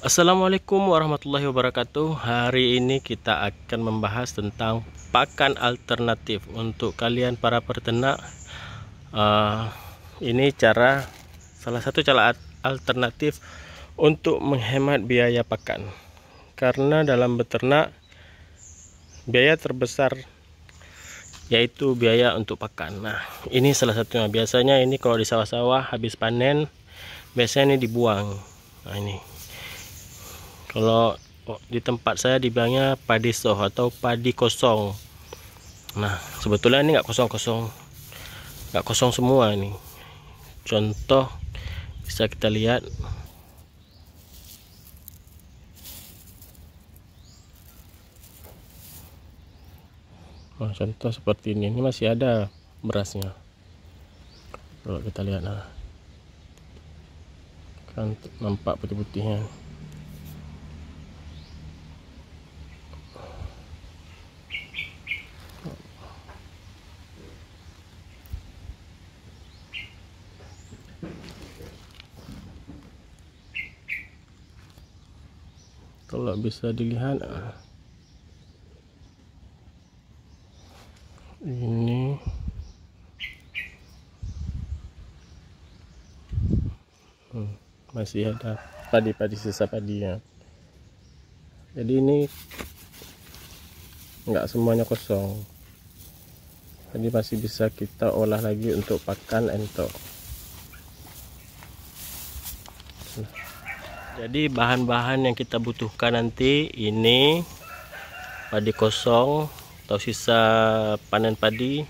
Assalamualaikum warahmatullahi wabarakatuh Hari ini kita akan membahas tentang pakan alternatif Untuk kalian para peternak uh, Ini cara Salah satu cara alternatif Untuk menghemat biaya pakan Karena dalam beternak Biaya terbesar Yaitu biaya untuk pakan Nah ini salah satunya Biasanya ini kalau di sawah-sawah habis panen Biasanya ini dibuang Nah ini kalau oh, di tempat saya dibilangnya padi soh atau padi kosong nah sebetulnya ini nggak kosong-kosong nggak kosong semua ini contoh bisa kita lihat nah, contoh seperti ini ini masih ada berasnya kalau kita lihat nah kan nampak putih-putihnya kalau bisa dilihat ah. ini hmm, masih ada padi-padi sisa padi ya jadi ini enggak semuanya kosong jadi masih bisa kita olah lagi untuk pakan entok jadi bahan-bahan yang kita butuhkan nanti ini padi kosong atau sisa panen padi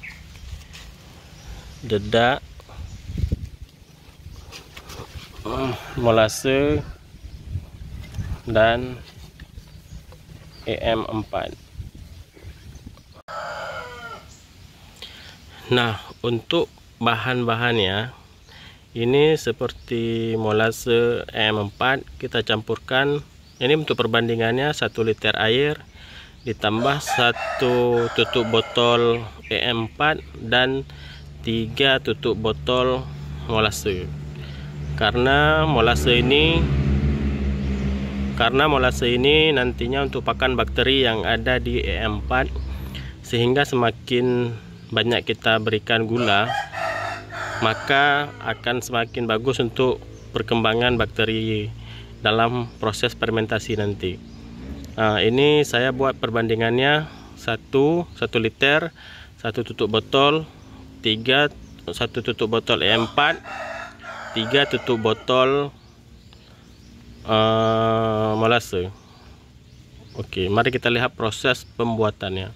dedak molase dan e EM4 nah untuk bahan-bahannya ini seperti molase EM4 kita campurkan ini untuk perbandingannya 1 liter air ditambah satu tutup botol e EM4 dan tiga tutup botol molase karena molase ini karena molase ini nantinya untuk pakan bakteri yang ada di e EM4 sehingga semakin banyak kita berikan gula maka akan semakin bagus untuk perkembangan bakteri dalam proses fermentasi nanti nah, ini saya buat perbandingannya satu satu liter satu tutup botol tiga satu tutup botol E4 tiga tutup botol uh, molase Oke, mari kita lihat proses pembuatannya.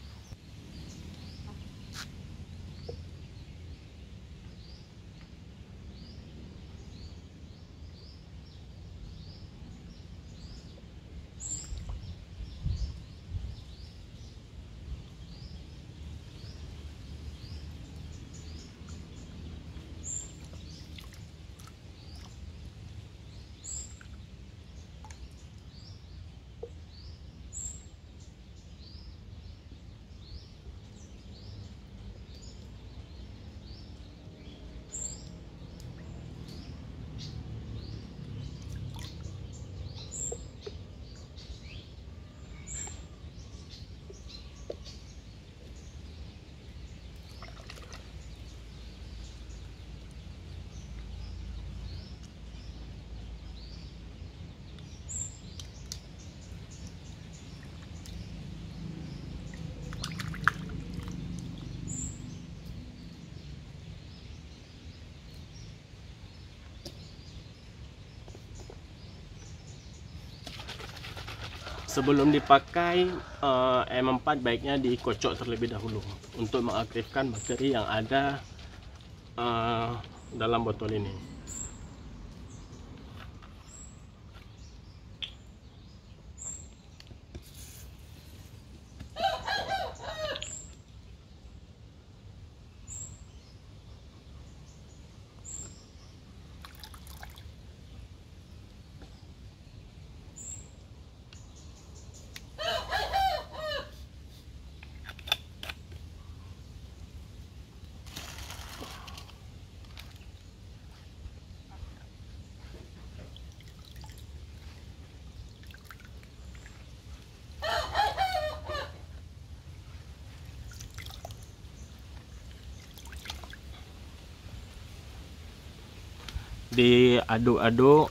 Sebelum dipakai uh, eh, M4 baiknya dikocok terlebih dahulu untuk mengaktifkan bakteri yang ada uh, dalam botol ini. diaduk-aduk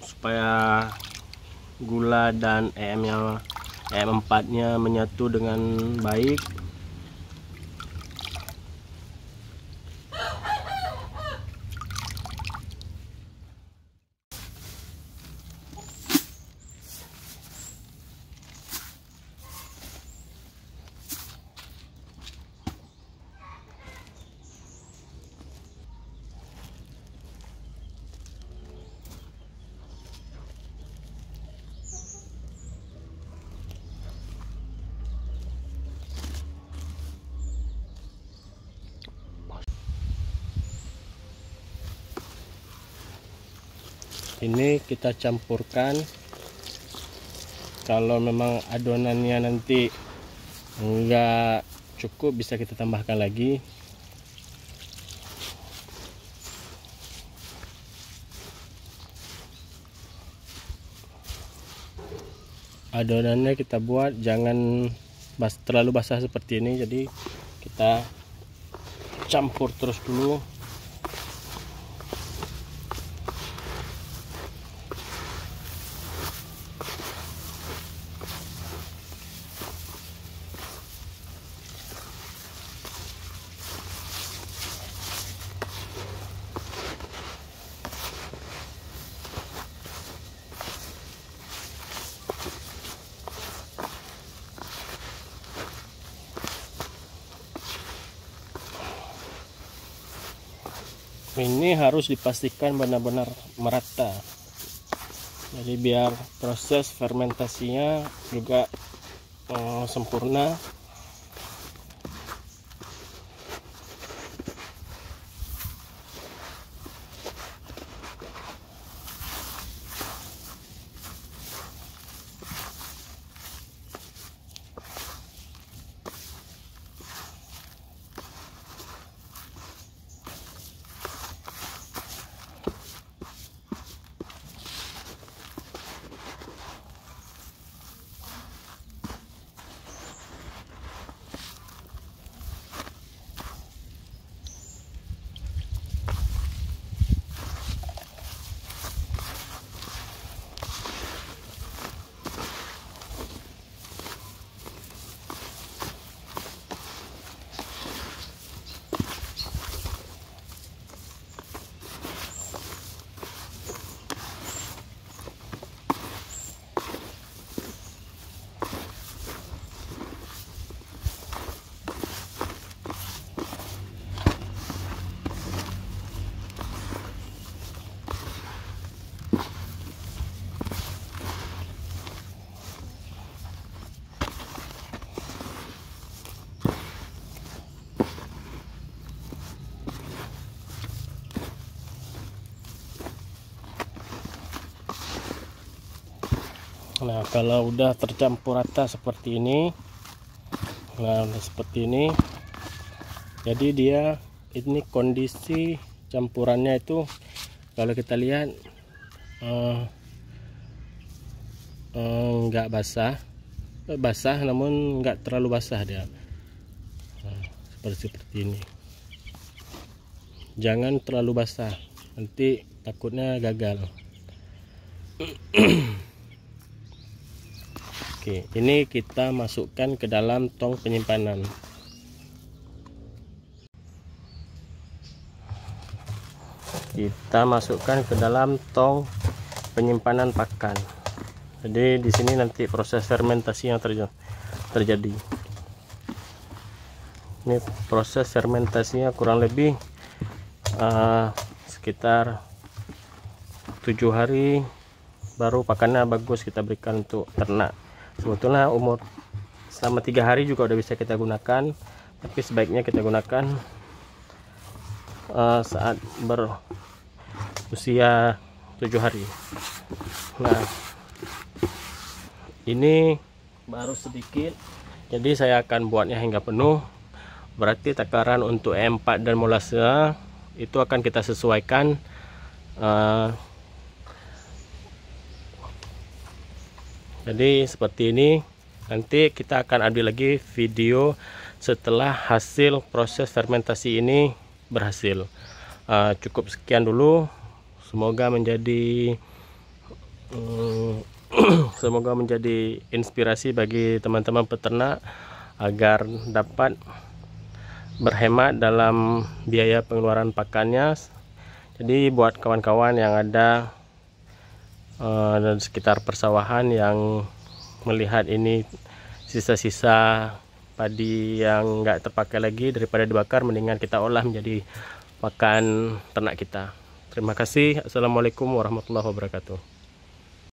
supaya gula dan em nya em empatnya menyatu dengan baik ini kita campurkan kalau memang adonannya nanti enggak cukup bisa kita tambahkan lagi adonannya kita buat jangan terlalu basah seperti ini jadi kita campur terus dulu ini harus dipastikan benar-benar merata jadi biar proses fermentasinya juga eh, sempurna nah kalau udah tercampur rata seperti ini nah seperti ini jadi dia ini kondisi campurannya itu kalau kita lihat uh, uh, nggak basah eh, basah namun nggak terlalu basah dia nah, seperti seperti ini jangan terlalu basah nanti takutnya gagal Oke, ini kita masukkan ke dalam tong penyimpanan. Kita masukkan ke dalam tong penyimpanan pakan. Jadi di sini nanti proses fermentasi yang terjadi. Ini proses fermentasinya kurang lebih uh, sekitar tujuh hari baru pakannya bagus kita berikan untuk ternak sebetulnya umur selama tiga hari juga udah bisa kita gunakan tapi sebaiknya kita gunakan uh, saat berusia tujuh hari nah ini baru sedikit jadi saya akan buatnya hingga penuh berarti takaran untuk M4 dan molase itu akan kita sesuaikan uh, jadi seperti ini nanti kita akan ambil lagi video setelah hasil proses fermentasi ini berhasil uh, cukup sekian dulu semoga menjadi um, semoga menjadi inspirasi bagi teman-teman peternak agar dapat berhemat dalam biaya pengeluaran pakannya jadi buat kawan-kawan yang ada Eh, dan sekitar persawahan yang melihat ini sisa-sisa padi yang nggak terpakai lagi daripada dibakar mendingan kita olah menjadi pakan ternak kita terima kasih assalamualaikum warahmatullahi wabarakatuh